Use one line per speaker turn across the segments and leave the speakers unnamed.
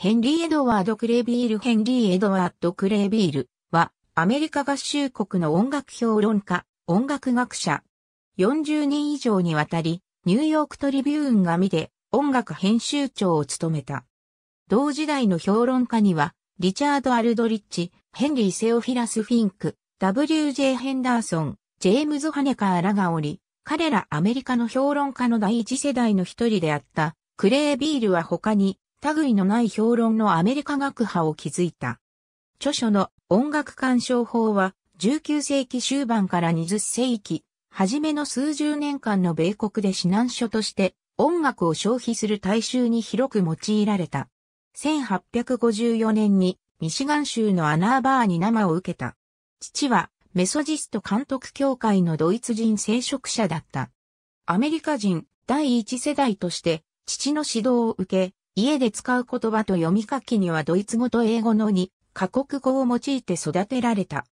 ヘンリー・エドワード・クレービールヘンリー・エドワード・クレービールは、アメリカ合衆国の音楽評論家、音楽学者。40年以上にわたり、ニューヨークトリビューンが見て、音楽編集長を務めた。同時代の評論家には、リチャード・アルドリッチ、ヘンリー・セオフィラス・フィンク、W.J. ヘンダーソン、ジェームズ・ハネカーらがおり、彼らアメリカの評論家の第一世代の一人であった、クレービールは他に、類のない評論のアメリカ学派を築いた。著書の音楽鑑賞法は19世紀終盤から20世紀、初めの数十年間の米国で指南書として音楽を消費する大衆に広く用いられた。1854年にミシガン州のアナーバーに生を受けた。父はメソジスト監督協会のドイツ人聖職者だった。アメリカ人第一世代として父の指導を受け、家で使う言葉と読み書きにはドイツ語と英語の2カ国語を用いて育てられた。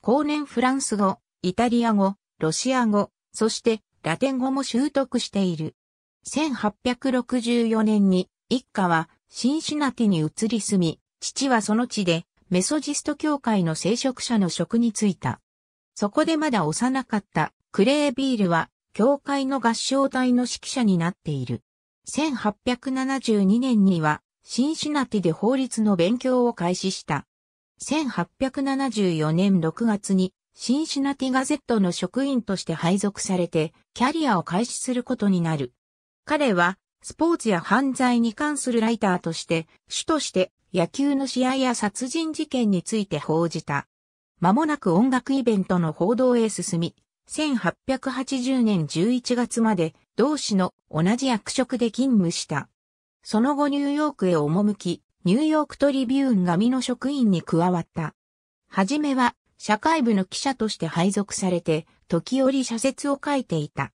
後年フランス語、イタリア語、ロシア語、そしてラテン語も習得している。1864年に一家はシンシナティに移り住み、父はその地でメソジスト教会の聖職者の職に就いた。そこでまだ幼かったクレービールは教会の合唱隊の指揮者になっている。1872年には、シンシナティで法律の勉強を開始した。1874年6月に、シンシナティガゼットの職員として配属されて、キャリアを開始することになる。彼は、スポーツや犯罪に関するライターとして、主として野球の試合や殺人事件について報じた。間もなく音楽イベントの報道へ進み、1880年11月まで同志の同じ役職で勤務した。その後ニューヨークへ赴き、ニューヨークトリビューン紙の職員に加わった。はじめは社会部の記者として配属されて、時折社説を書いていた。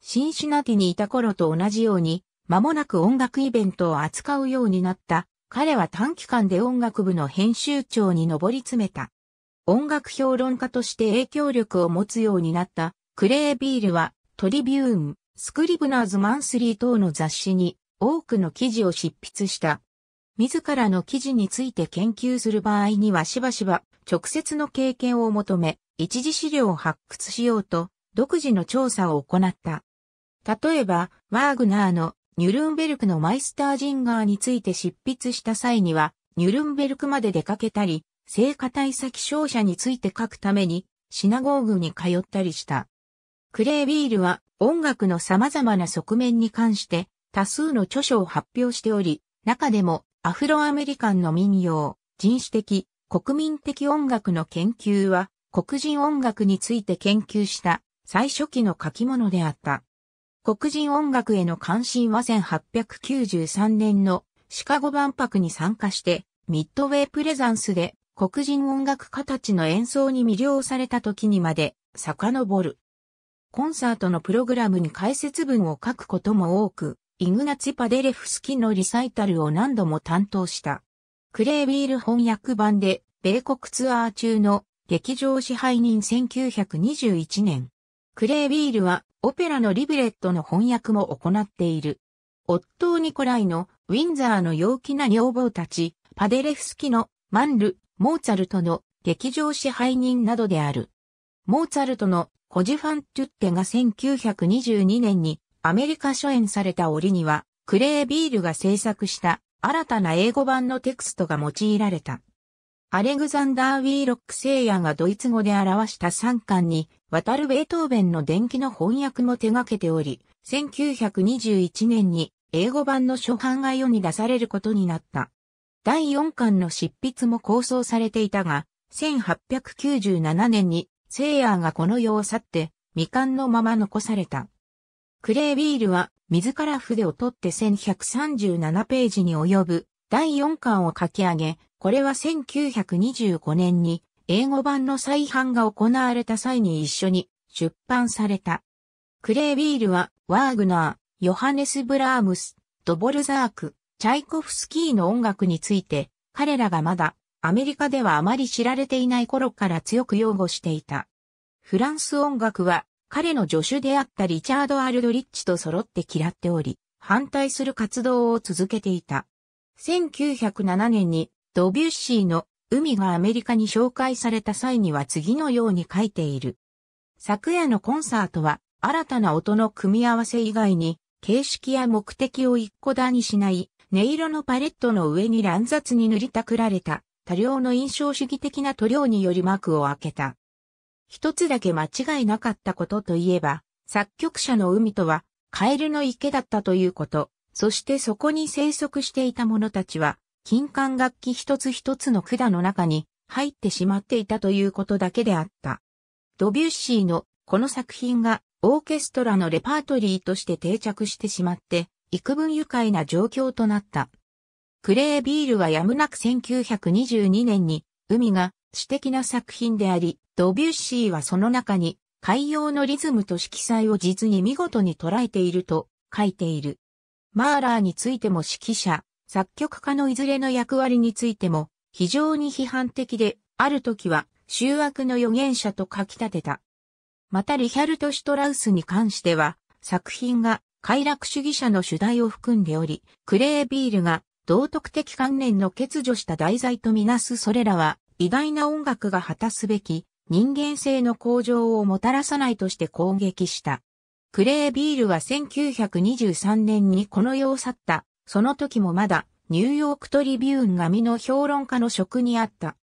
シンシナティにいた頃と同じように、間もなく音楽イベントを扱うようになった。彼は短期間で音楽部の編集長に上り詰めた。音楽評論家として影響力を持つようになったクレービールはトリビューン、スクリブナーズマンスリー等の雑誌に多くの記事を執筆した。自らの記事について研究する場合にはしばしば直接の経験を求め、一次資料を発掘しようと独自の調査を行った。例えば、ワーグナーのニュルンベルクのマイスタージンガーについて執筆した際には、ニュルンベルクまで出かけたり、聖火対策勝者について書くために、シナゴーグに通ったりした。クレイ・ビールは音楽の様々な側面に関して多数の著書を発表しており、中でもアフロアメリカンの民謡、人種的、国民的音楽の研究は黒人音楽について研究した最初期の書き物であった。黒人音楽への関心は1893年のシカゴ万博に参加してミッドウェイプレザンスで黒人音楽家たちの演奏に魅了された時にまで遡る。コンサートのプログラムに解説文を書くことも多く、イグナツパデレフスキのリサイタルを何度も担当した。クレイビール翻訳版で、米国ツアー中の劇場支配人1921年。クレイビールはオペラのリブレットの翻訳も行っている。夫ニコライのウィンザーの陽気な女房たち、パデレフスキのマンル、モーツァルトの劇場支配人などである。モーツァルトのコジファントゥッテが1922年にアメリカ初演された折には、クレービールが制作した新たな英語版のテクストが用いられた。アレグザンダー・ウィーロック・セイヤがドイツ語で表した3巻に、渡るベートーベンの伝記の翻訳も手掛けており、1921年に英語版の初版が世に出されることになった。第4巻の執筆も構想されていたが、1897年にセイヤーがこの世を去って未完のまま残された。クレイビールは自ら筆を取って1137ページに及ぶ第4巻を書き上げ、これは1925年に英語版の再版が行われた際に一緒に出版された。クレイビールはワーグナー、ヨハネス・ブラームス、ドボルザーク、チャイコフスキーの音楽について、彼らがまだアメリカではあまり知られていない頃から強く擁護していた。フランス音楽は彼の助手であったリチャード・アルドリッチと揃って嫌っており、反対する活動を続けていた。1907年にドビュッシーの海がアメリカに紹介された際には次のように書いている。昨夜のコンサートは新たな音の組み合わせ以外に形式や目的を一個だにしない音色のパレットの上に乱雑に塗りたくられた多量の印象主義的な塗料により幕を開けた。一つだけ間違いなかったことといえば、作曲者の海とはカエルの池だったということ、そしてそこに生息していた者たちは、金管楽器一つ一つの管の中に入ってしまっていたということだけであった。ドビュッシーのこの作品がオーケストラのレパートリーとして定着してしまって、幾分愉快な状況となった。クレービールはやむなく1922年に、海が詩的な作品であり、ドビュッシーはその中に、海洋のリズムと色彩を実に見事に捉えていると書いている。マーラーについても指揮者、作曲家のいずれの役割についても、非常に批判的で、ある時は、醜悪の預言者と書き立てた。またリヒャルト・シュトラウスに関しては、作品が快楽主義者の主題を含んでおり、クレービールが道徳的観念の欠如した題材とみなすそれらは、偉大な音楽が果たすべき人間性の向上をもたらさないとして攻撃した。クレービールは1923年にこの世を去った。その時もまだニューヨークトリビューン紙の評論家の職にあった。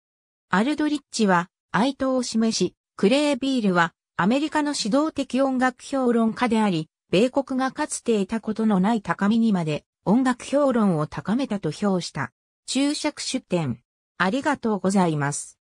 アルドリッチは哀悼を示し、クレービールはアメリカの指導的音楽評論家であり、米国がかつて得たことのない高みにまで音楽評論を高めたと評した。注釈出典。ありがとうございます。